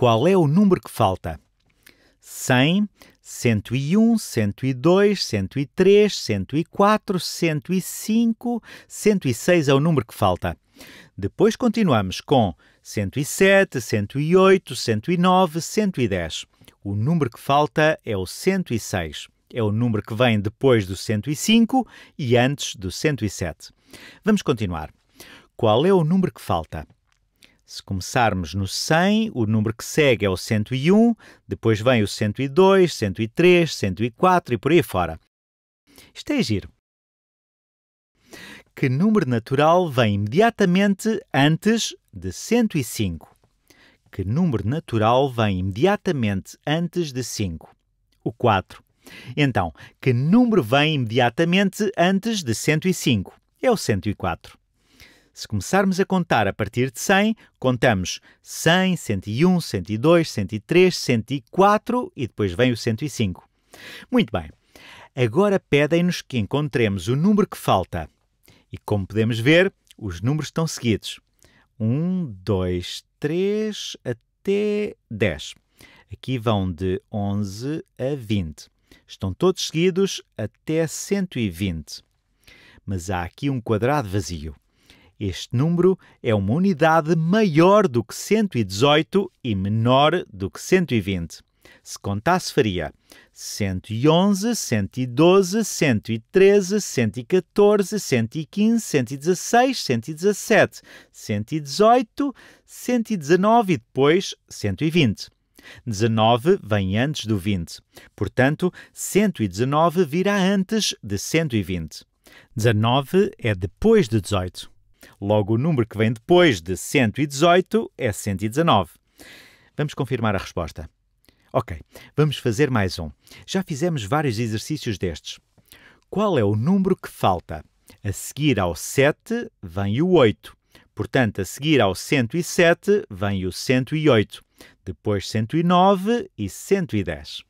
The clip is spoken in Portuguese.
Qual é o número que falta? 100, 101, 102, 103, 104, 105, 106 é o número que falta. Depois continuamos com 107, 108, 109, 110. O número que falta é o 106. É o número que vem depois do 105 e antes do 107. Vamos continuar. Qual é o número que falta? Se começarmos no 100, o número que segue é o 101, depois vem o 102, 103, 104 e por aí fora. Isto é giro. Que número natural vem imediatamente antes de 105? Que número natural vem imediatamente antes de 5? O 4. Então, que número vem imediatamente antes de 105? É o 104. Se começarmos a contar a partir de 100, contamos 100, 101, 102, 103, 104 e depois vem o 105. Muito bem. Agora pedem-nos que encontremos o número que falta. E como podemos ver, os números estão seguidos. 1, 2, 3 até 10. Aqui vão de 11 a 20. Estão todos seguidos até 120. Mas há aqui um quadrado vazio. Este número é uma unidade maior do que 118 e menor do que 120. Se contasse, faria 111, 112, 113, 114, 115, 116, 117, 118, 119 e depois 120. 19 vem antes do 20, portanto, 119 virá antes de 120. 19 é depois de 18. Logo, o número que vem depois de 118 é 119. Vamos confirmar a resposta. Ok, vamos fazer mais um. Já fizemos vários exercícios destes. Qual é o número que falta? A seguir ao 7 vem o 8. Portanto, a seguir ao 107 vem o 108, depois 109 e 110.